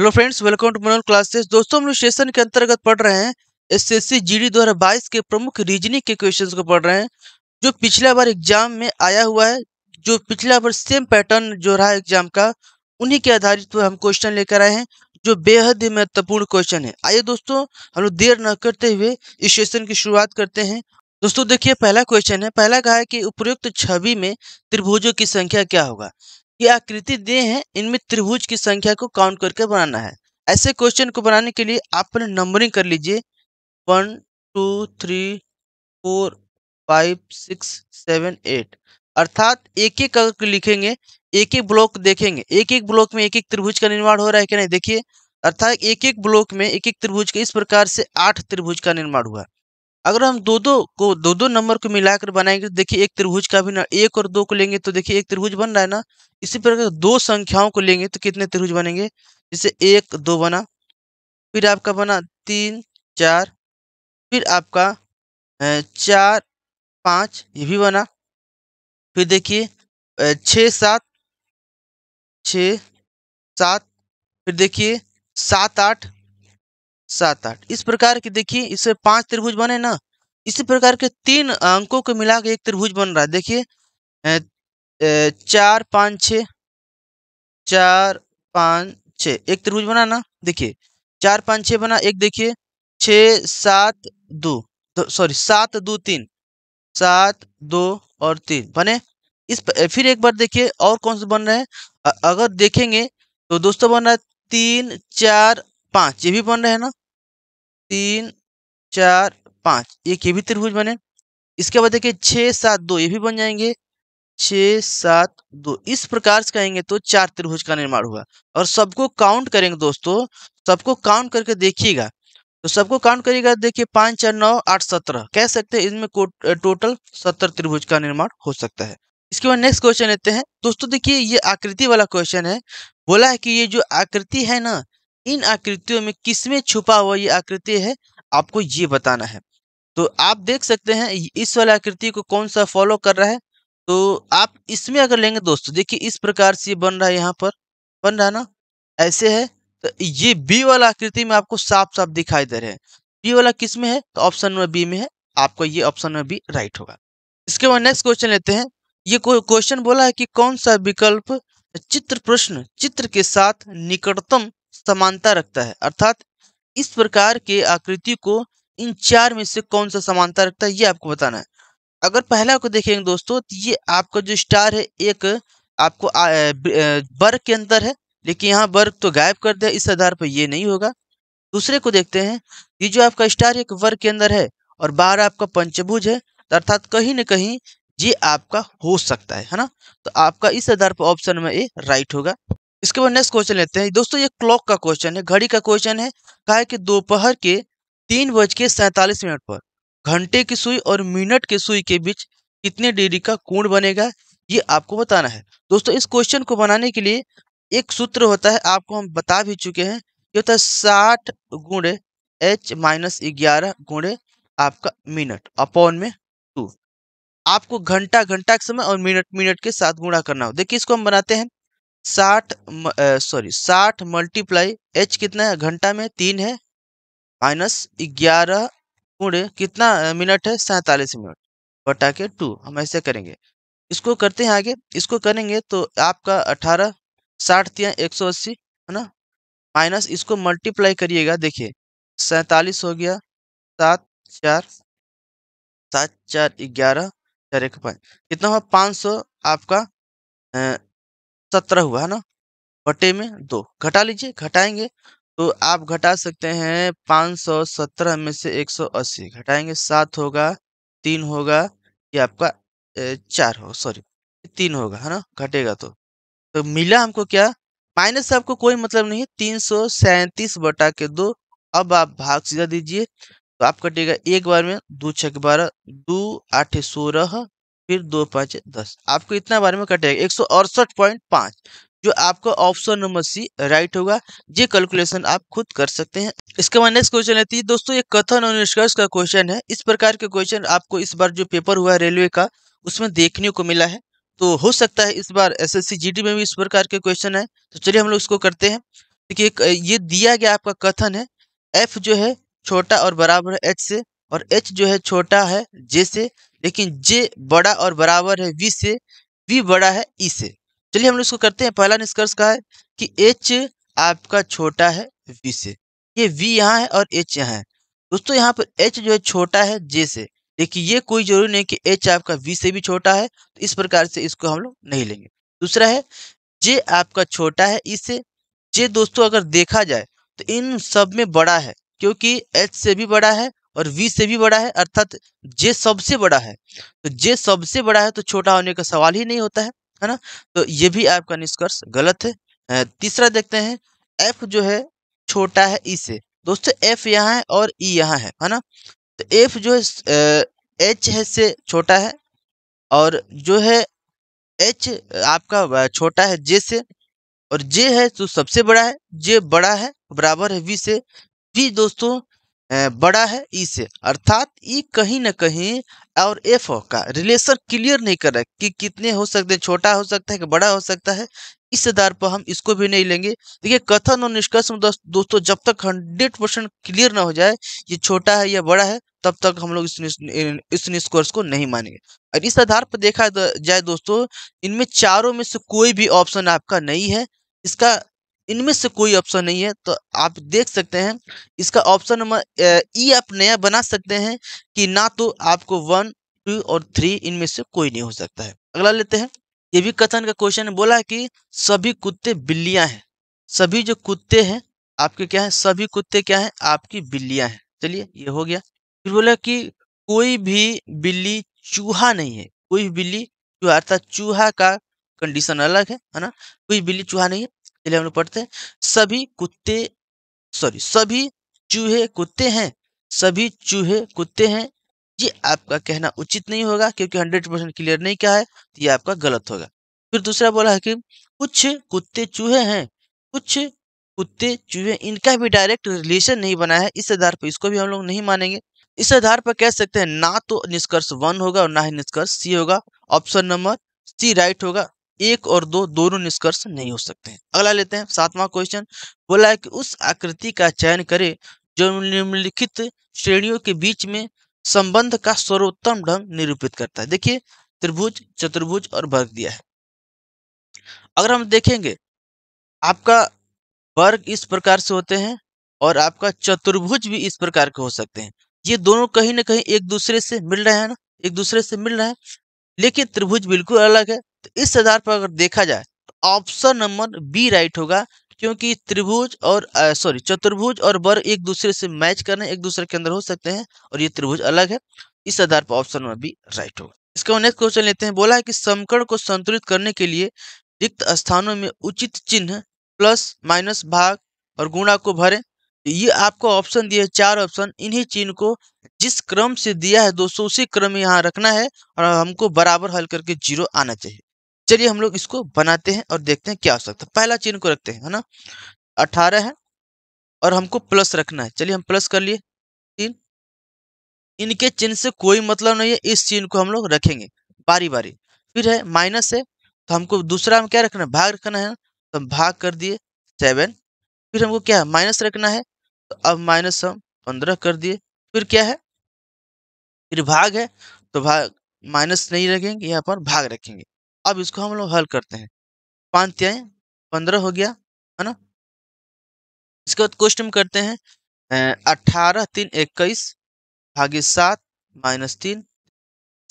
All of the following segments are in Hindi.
hello friends welcome to Manol classes दोस्तों हम लोग सेशन के अंतर्गत पढ़ रहे हैं एसएससी जीडी 2022 के प्रमुख रीजनिंग के क्वेश्चंस को पढ़ रहे हैं जो पिछला बार एग्जाम में आया हुआ है जो पिछला बार सेम पैटर्न जो रहा एग्जाम का उन्हीं के आधारित हम क्वेश्चन लेकर आए हैं जो बेहद ही महत्वपूर्ण क्वेश्चन है आइए दोस्तों हम लोग देर न करते हुए इस सेशन की शुरुआत करते हैं दोस्तों देखिए पहला क्वेश्चन है पहला कहा है कि उपयुक्त छवि में त्रिभुजों की संख्या क्या होगा ये आकृति दिए हैं इनमें त्रिभुज की संख्या को काउंट करके बनाना है ऐसे क्वेश्चन को बनाने के लिए आप अपने नंबरिंग कर लीजिए one two three four five six seven eight अर्थात एक एक अगर लिखेंगे एक एक ब्लॉक देखेंगे एक एक ब्लॉक में एक एक त्रिभुज का निर्माण हो रहा है कि नहीं देखिए अर्थात एक एक ब्लॉक में एक एक त्रिभुज के इस प्रकार से आठ त्रिभुज का निर्माण हुआ अगर हम दो दो को दो दो नंबर को मिलाकर बनाएंगे तो देखिए एक त्रिभुज का भी ना एक और दो को लेंगे तो देखिए एक त्रिभुज बन रहा है ना इसी प्रकार दो संख्याओं को लेंगे तो कितने त्रिभुज बनेंगे जैसे एक दो बना फिर आपका बना तीन चार फिर आपका चार पाँच ये भी बना फिर देखिए छ सात छ सात फिर देखिए सात आठ सात आठ इस प्रकार की देखिए इससे पांच त्रिभुज बने ना इसी प्रकार के तीन अंकों को मिला के एक त्रिभुज बन रहा है देखिए चार पाँच छ चार पाँच छ एक त्रिभुज बना ना देखिए चार पाँच छ बना एक देखिए छ सात दो तो, सॉरी सात दो तीन सात दो और तीन बने इस फिर एक बार देखिए और कौन से बन रहे हैं अगर देखेंगे तो दोस्तों बन रहा है तीन चार पाँच ये भी बन रहे हैं ना तीन चार पाँच एक ये भी त्रिभुज बने इसके बाद देखिए छः सात दो ये भी बन जाएंगे छः सात दो इस प्रकार से कहेंगे तो चार त्रिभुज का निर्माण हुआ और सबको काउंट करेंगे दोस्तों सबको काउंट करके देखिएगा तो सबको काउंट करिएगा देखिए पाँच चार नौ आठ सत्रह कह सकते हैं इसमें टोटल सत्तर त्रिभुज का निर्माण हो सकता है इसके बाद नेक्स्ट क्वेश्चन लेते हैं दोस्तों देखिए ये आकृति वाला क्वेश्चन है बोला है कि ये जो आकृति है ना इन आकृतियों में किसमें छुपा हुआ ये आकृति है आपको ये बताना है तो आप देख सकते हैं इस वाले आकृति को कौन सा फॉलो कर रहा है तो आप इसमें अगर लेंगे दोस्तों देखिए इस प्रकार से बन रहा है यहाँ पर बन रहा ना ऐसे है तो ये बी वाला आकृति में आपको साफ साफ दिखाई दे रहे हैं बी वाला किस में है तो ऑप्शन नंबर बी में है आपका ये ऑप्शन नंबर बी राइट होगा इसके बाद नेक्स्ट क्वेश्चन लेते हैं ये कोई क्वेश्चन बोला है कि कौन सा विकल्प चित्र प्रश्न चित्र के साथ निकटतम समानता रखता है अर्थात इस प्रकार के आकृति को इन चार में से कौन सा समानता रखता है ये आपको बताना है अगर पहला को देखेंगे दोस्तों तो ये आपका जो स्टार है एक आपको बर्ग के अंदर है लेकिन यहाँ वर्ग तो गायब कर दिया इस आधार पर ये नहीं होगा दूसरे को देखते हैं ये जो आपका स्टार एक वर्ग के अंदर है और बाहर आपका पंचभुज है तो अर्थात कहीं ना कहीं ये आपका हो सकता है है ना तो आपका इस आधार पर ऑप्शन में ए राइट होगा इसके बाद नेक्स्ट क्वेश्चन लेते हैं दोस्तों ये क्लॉक का क्वेश्चन है घड़ी का क्वेश्चन है कहा है कि दोपहर के तीन बज के सैंतालीस मिनट पर घंटे की सुई और मिनट की सुई के बीच कितने डिग्री का कोण बनेगा ये आपको बताना है दोस्तों इस क्वेश्चन को बनाने के लिए एक सूत्र होता है आपको हम बता भी चुके हैं ये होता है साठ गुणे एच माइनस ग्यारह गुणे आपका मिनट अपॉन में टू आपको घंटा घंटा के समय और मिनट मिनट के साथ गुणा करना हो देखिए इसको हम बनाते हैं साठ सॉरी साठ मल्टीप्लाई एच कितना है घंटा में तीन है माइनस ग्यारह पूरे कितना मिनट है सैतालीस मिनट बटा के टू हम ऐसे करेंगे इसको करते हैं आगे इसको करेंगे तो आपका अठारह साठ तिया एक सौ अस्सी है ना माइनस इसको मल्टीप्लाई करिएगा देखिए सैतालीस हो गया सात चार सात चार ग्यारह चार एक पाँच कितना हुआ पाँच सौ आपका सत्रह हुआ है ना बटे में दो घटा लीजिए घटाएंगे तो आप घटा सकते हैं पाँच सौ सत्रह में से एक सौ अस्सी घटाएंगे सात होगा तीन होगा ये आपका चार होगा सॉरी तीन होगा है ना घटेगा तो तो मिला हमको क्या माइनस से आपको कोई मतलब नहीं है तीन सौ सैंतीस बटा के दो अब आप भाग सीधा दीजिए तो आप कटेगा एक बार में दो छः बारह दो आठ सोलह फिर दो पाँच दस आपको इतना बारे में कटेगा एक सौ अड़सठ पॉइंट पाँच जो आपका ऑप्शन नंबर सी राइट होगा ये कैलकुलेशन आप खुद कर सकते हैं इसके बाद नेक्स्ट क्वेश्चन लेती है दोस्तों ये कथन और निष्कर्ष का क्वेश्चन है इस प्रकार के क्वेश्चन आपको इस बार जो पेपर हुआ है रेलवे का उसमें देखने को मिला है तो हो सकता है इस बार एस एस में भी इस प्रकार के क्वेश्चन है तो चलिए हम लोग उसको करते हैं देखिए ये दिया गया आपका कथन है एफ जो है छोटा और बराबर है एच से और एच जो है छोटा है जे से लेकिन जे बड़ा और बराबर है वी से वी बड़ा है ई से चलिए हम लोग इसको करते हैं पहला निष्कर्ष का है कि एच आपका छोटा है वी से ये वी यहाँ है और एच यहाँ है दोस्तों यहाँ पर एच जो है छोटा है जे से देखिए ये कोई जरूरी नहीं कि एच आपका वी से भी छोटा है तो इस प्रकार से इसको हम लोग नहीं लेंगे दूसरा है जे आपका छोटा है ई से जे दोस्तों अगर देखा जाए तो इन सब में बड़ा है क्योंकि एच से भी बड़ा है और वी से भी बड़ा है अर्थात जे सबसे बड़ा है तो जे सबसे बड़ा है तो छोटा होने का सवाल ही नहीं होता है है ना तो ये भी आपका निष्कर्ष गलत है तीसरा देखते हैं एफ जो है छोटा है ई e से दोस्तों एफ यहाँ है और ई e यहाँ है है ना तो एफ जो है एच है से छोटा है और जो है एच आपका छोटा है जे से और जे है तो सबसे बड़ा है जे बड़ा है बराबर है वी से वी दोस्तों बड़ा है ई से अर्थात ई कहीं ना कहीं और एफ का रिलेशन क्लियर नहीं कर रहा है कि कितने हो सकते हैं छोटा हो सकता है कि बड़ा हो सकता है इस आधार पर हम इसको भी नहीं लेंगे देखिए कथन और निष्कर्ष में दोस्तों जब तक हंड्रेड परसेंट क्लियर ना हो जाए ये छोटा है या बड़ा है तब तक हम लोग इस इस निष्कर्ष को नहीं मानेंगे और इस आधार पर देखा जाए दोस्तों इनमें चारों में से कोई भी ऑप्शन आपका नहीं है इसका इनमें से कोई ऑप्शन नहीं है तो आप देख सकते हैं इसका ऑप्शन नंबर ई आप नया बना सकते हैं कि ना तो आपको वन टू और थ्री इनमें से कोई नहीं हो सकता है अगला लेते हैं ये भी कथन का क्वेश्चन बोला है कि सभी कुत्ते बिल्लियां हैं सभी जो कुत्ते हैं आपके क्या है सभी कुत्ते क्या है आपकी बिल्लियां हैं चलिए ये हो गया फिर बोला कि कोई भी बिल्ली चूहा नहीं है कोई बिल्ली चूहा अर्थात चूहा का कंडीशन अलग है है ना कोई बिल्ली चूहा नहीं है चलिए हम लोग पढ़ते हैं सभी कुत्ते सॉरी सभी चूहे कुत्ते हैं सभी चूहे कुत्ते हैं ये आपका कहना उचित नहीं होगा क्योंकि हंड्रेड परसेंट क्लियर नहीं क्या है तो ये आपका गलत होगा फिर दूसरा बोला है कि कुछ कुत्ते चूहे हैं कुछ कुत्ते चूहे इनका भी डायरेक्ट रिलेशन नहीं बना है इस आधार पर इसको भी हम लोग नहीं मानेंगे इस आधार पर कह सकते हैं ना तो निष्कर्ष वन होगा और ना ही निष्कर्ष सी होगा ऑप्शन नंबर सी राइट होगा एक और दो दोनों निष्कर्ष नहीं हो सकते हैं अगला लेते हैं सातवां क्वेश्चन बोला है कि उस आकृति का चयन करें जो निम्नलिखित श्रेणियों के बीच में संबंध का सर्वोत्तम ढंग निरूपित करता है देखिए त्रिभुज चतुर्भुज और वर्ग दिया है अगर हम देखेंगे आपका वर्ग इस प्रकार से होते हैं और आपका चतुर्भुज भी इस प्रकार के हो सकते हैं ये दोनों कहीं ना कहीं एक दूसरे से मिल रहे हैं ना एक दूसरे से मिल रहे हैं लेकिन त्रिभुज बिल्कुल अलग है तो इस आधार पर अगर देखा जाए तो ऑप्शन नंबर बी राइट होगा क्योंकि त्रिभुज और सॉरी चतुर्भुज और बर एक दूसरे से मैच करने एक दूसरे के अंदर हो सकते हैं और ये त्रिभुज अलग है इस आधार पर ऑप्शन नंबर बी राइट होगा इसका नेक्स्ट क्वेश्चन लेते हैं बोला है कि समकरण को संतुलित करने के लिए रिक्त स्थानों में उचित चिन्ह प्लस माइनस भाग और गुणा को भरें ये आपको ऑप्शन दिए चार ऑप्शन इन्हीं चिन्ह को जिस क्रम से दिया है दोस्तों उसी क्रम में यहाँ रखना है और हमको बराबर हल करके जीरो आना चाहिए चलिए हम लोग इसको बनाते हैं और देखते हैं क्या हो सकता है पहला चिन्ह को रखते हैं है ना अठारह है और हमको प्लस रखना है चलिए हम प्लस कर लिए तीन इनके चिन्ह से कोई मतलब नहीं है इस चिन्ह को हम लोग रखेंगे बारी बारी फिर है माइनस है तो हमको दूसरा में क्या रखना है भाग रखना है तो हम भाग कर दिए सेवन फिर हमको क्या है माइनस रखना है तो अब माइनस हम पंद्रह कर दिए फिर क्या है फिर भाग है तो भाग माइनस नहीं रखेंगे यहाँ पर भाग रखेंगे अब इसको हम लोग हल करते हैं पाँच त्याय पंद्रह हो गया है ना इसके बाद क्वेश्चन करते हैं अट्ठारह तीन इक्कीस भागे सात माइनस तीन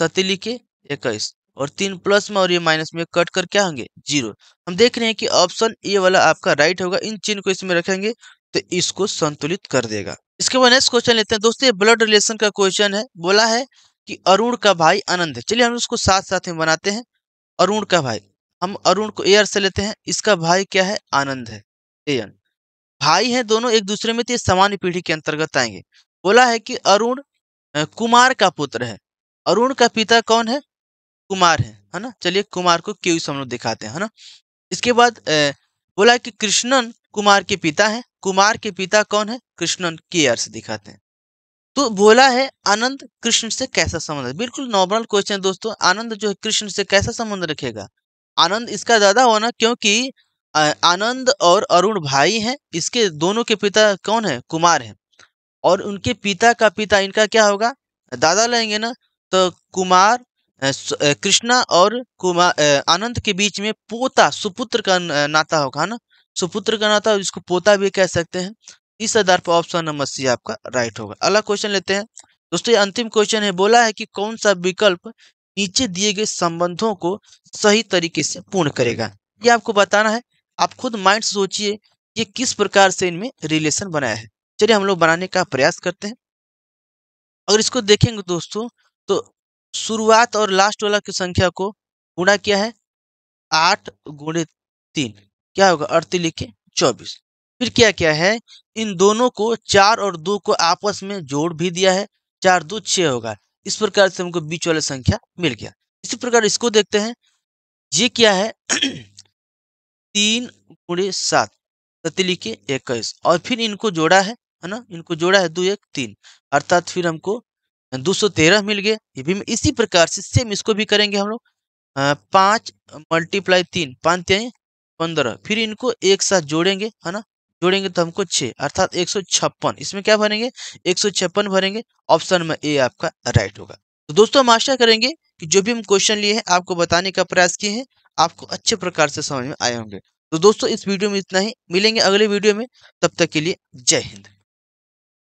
सती लिखे इक्कीस और तीन प्लस में और ये माइनस में कट कर क्या होंगे जीरो हम देख रहे हैं कि ऑप्शन ए वाला आपका राइट होगा इन चिन्ह को इसमें रखेंगे तो इसको संतुलित कर देगा इसके बाद नेक्स्ट क्वेश्चन लेते हैं दोस्तों ये ब्लड रिलेशन का क्वेश्चन है बोला है कि अरुण का भाई आनंद है चलिए हम उसको साथ साथ में बनाते हैं अरुण का भाई हम अरुण को ए एयर से लेते हैं इसका भाई क्या है आनंद है एन भाई हैं दोनों एक दूसरे में तो सामान्य पीढ़ी के अंतर्गत आएंगे बोला है कि अरुण कुमार का पुत्र है अरुण का पिता कौन है कुमार है है ना चलिए कुमार को क्यों हम दिखाते हैं है ना इसके बाद बोला कि कृष्णन कुमार के पिता है कुमार के पिता कौन है कृष्णन के एयर से दिखाते हैं तो बोला है आनंद कृष्ण से कैसा संबंध है बिल्कुल नॉर्मल क्वेश्चन दोस्तों आनंद जो है कृष्ण से कैसा संबंध रखेगा आनंद इसका दादा होना क्योंकि आनंद और अरुण भाई हैं इसके दोनों के पिता कौन है कुमार हैं और उनके पिता का पिता इनका क्या होगा दादा लेंगे ना तो कुमार कृष्णा और कुमार आनंद के बीच में पोता सुपुत्र का नाता होगा ना सुपुत्र का नाता इसको पोता भी कह सकते हैं इस आधार पर ऑप्शन नंबर सी आपका राइट होगा अगला क्वेश्चन लेते हैं दोस्तों अंतिम क्वेश्चन है बोला है कि कौन सा विकल्प नीचे दिए गए संबंधों को सही तरीके से पूर्ण करेगा ये आपको बताना है आप खुद माइंड सोचिए ये किस प्रकार से इनमें रिलेशन बनाया है चलिए हम लोग बनाने का प्रयास करते हैं अगर इसको देखेंगे दोस्तों तो शुरुआत और लास्ट वाला की संख्या को गुणा किया है आठ गुणे तीन क्या होगा अड़तीस लिखे चौबीस फिर क्या क्या है इन दोनों को चार और दो को आपस में जोड़ भी दिया है चार दो छह होगा इस प्रकार से हमको बीच वाला संख्या मिल गया इसी प्रकार इसको देखते हैं ये क्या है तीन गुणे सात सतीली के इक्कीस और फिर इनको जोड़ा है है ना इनको जोड़ा है दो एक तीन अर्थात फिर हमको तेरह मिल गए ये भी इसी प्रकार से सेम इसको भी करेंगे हम लोग पाँच मल्टीप्लाई तीन पाँच पंद्रह फिर इनको एक साथ जोड़ेंगे है ना जोड़ेंगे तो हमको छः अर्थात एक सौ छप्पन इसमें क्या भरेंगे एक सौ छप्पन भरेंगे ऑप्शन में ए आपका राइट होगा तो दोस्तों हम आशा करेंगे कि जो भी हम क्वेश्चन लिए हैं आपको बताने का प्रयास किए हैं आपको अच्छे प्रकार से समझ में आए होंगे तो दोस्तों इस वीडियो में इतना ही मिलेंगे अगले वीडियो में तब तक के लिए जय हिंद